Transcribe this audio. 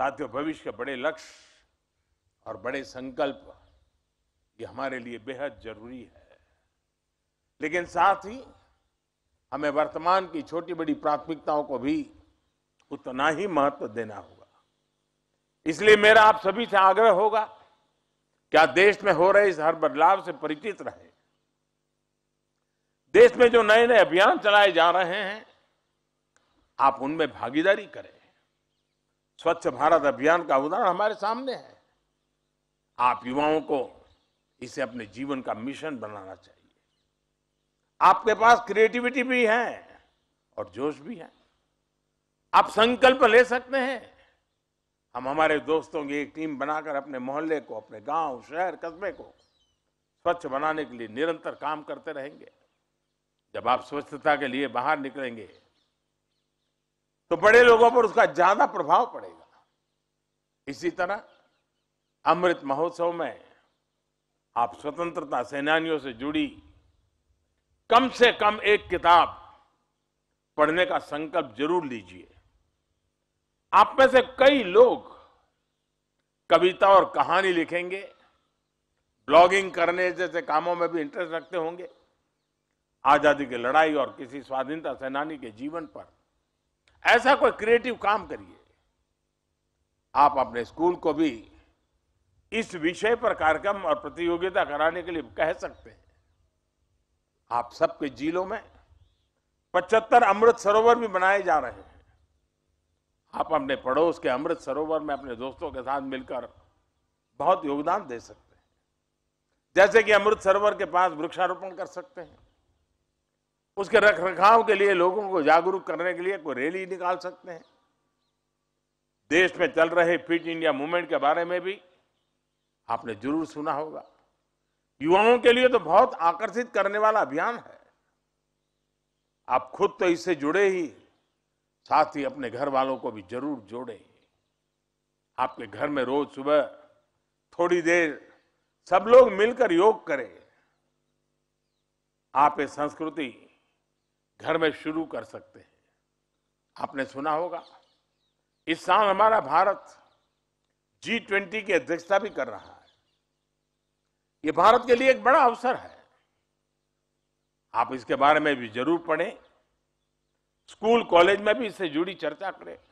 साथियों भविष्य के बड़े लक्ष्य और बड़े संकल्प ये हमारे लिए बेहद जरूरी है लेकिन साथ ही हमें वर्तमान की छोटी बड़ी प्राथमिकताओं को भी उतना ही महत्व देना होगा इसलिए मेरा आप सभी से आग्रह होगा क्या देश में हो रहे इस हर बदलाव से परिचित रहे देश में जो नए नए अभियान चलाए जा रहे हैं आप उनमें भागीदारी करें स्वच्छ भारत अभियान का उदाहरण हमारे सामने है आप युवाओं को इसे अपने जीवन का मिशन बनाना चाहिए आपके पास क्रिएटिविटी भी है और जोश भी है आप संकल्प ले सकते हैं हम हमारे दोस्तों की एक टीम बनाकर अपने मोहल्ले को अपने गांव शहर कस्बे को स्वच्छ बनाने के लिए निरंतर काम करते रहेंगे जब आप स्वच्छता के लिए बाहर निकलेंगे तो बड़े लोगों पर उसका ज्यादा प्रभाव पड़ेगा इसी तरह अमृत महोत्सव में आप स्वतंत्रता सेनानियों से जुड़ी कम से कम एक किताब पढ़ने का संकल्प जरूर लीजिए आप में से कई लोग कविता और कहानी लिखेंगे ब्लॉगिंग करने जैसे कामों में भी इंटरेस्ट रखते होंगे आजादी की लड़ाई और किसी स्वाधीनता सेनानी के जीवन पर ऐसा कोई क्रिएटिव काम करिए आप अपने स्कूल को भी इस विषय पर कार्यक्रम और प्रतियोगिता कराने के लिए कह सकते हैं आप सबके जिलों में 75 अमृत सरोवर भी बनाए जा रहे हैं आप अपने पड़ोस के अमृत सरोवर में अपने दोस्तों के साथ मिलकर बहुत योगदान दे सकते हैं जैसे कि अमृत सरोवर के पास वृक्षारोपण कर सकते हैं उसके रख रखाव के लिए लोगों को जागरूक करने के लिए कोई रैली निकाल सकते हैं देश में चल रहे फिट इंडिया मूवमेंट के बारे में भी आपने जरूर सुना होगा युवाओं के लिए तो बहुत आकर्षित करने वाला अभियान है आप खुद तो इससे जुड़े ही साथ ही अपने घर वालों को भी जरूर जोड़े आपके घर में रोज सुबह थोड़ी देर सब लोग मिलकर योग करें आप ये संस्कृति घर में शुरू कर सकते हैं आपने सुना होगा इस साल हमारा भारत जी ट्वेंटी की अध्यक्षता भी कर रहा है ये भारत के लिए एक बड़ा अवसर है आप इसके बारे में भी जरूर पढ़ें स्कूल कॉलेज में भी इससे जुड़ी चर्चा करें